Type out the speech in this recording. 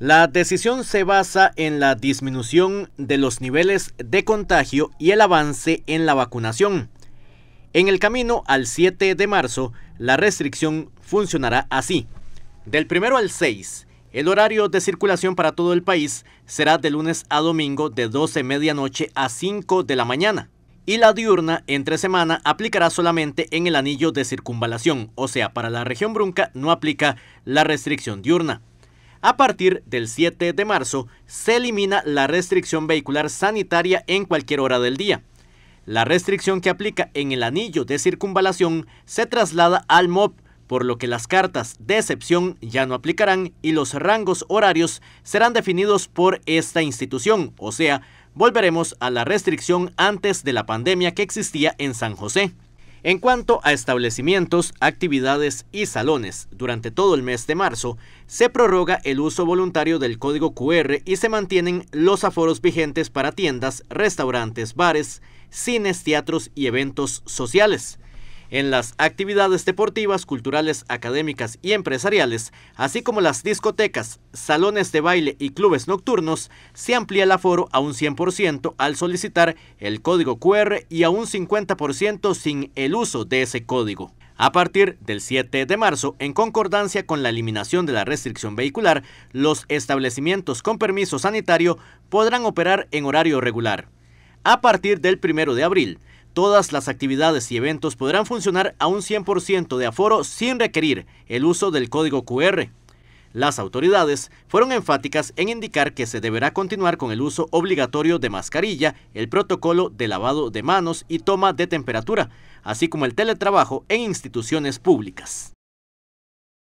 La decisión se basa en la disminución de los niveles de contagio y el avance en la vacunación. En el camino al 7 de marzo, la restricción funcionará así. Del primero al 6, el horario de circulación para todo el país será de lunes a domingo de 12 medianoche a 5 de la mañana. Y la diurna entre semana aplicará solamente en el anillo de circunvalación, o sea, para la región brunca no aplica la restricción diurna. A partir del 7 de marzo se elimina la restricción vehicular sanitaria en cualquier hora del día. La restricción que aplica en el anillo de circunvalación se traslada al MOP, por lo que las cartas de excepción ya no aplicarán y los rangos horarios serán definidos por esta institución, o sea, volveremos a la restricción antes de la pandemia que existía en San José. En cuanto a establecimientos, actividades y salones, durante todo el mes de marzo se prorroga el uso voluntario del código QR y se mantienen los aforos vigentes para tiendas, restaurantes, bares, cines, teatros y eventos sociales en las actividades deportivas, culturales, académicas y empresariales, así como las discotecas, salones de baile y clubes nocturnos, se amplía el aforo a un 100% al solicitar el código QR y a un 50% sin el uso de ese código. A partir del 7 de marzo, en concordancia con la eliminación de la restricción vehicular, los establecimientos con permiso sanitario podrán operar en horario regular. A partir del 1 de abril, Todas las actividades y eventos podrán funcionar a un 100% de aforo sin requerir el uso del código QR. Las autoridades fueron enfáticas en indicar que se deberá continuar con el uso obligatorio de mascarilla, el protocolo de lavado de manos y toma de temperatura, así como el teletrabajo en instituciones públicas.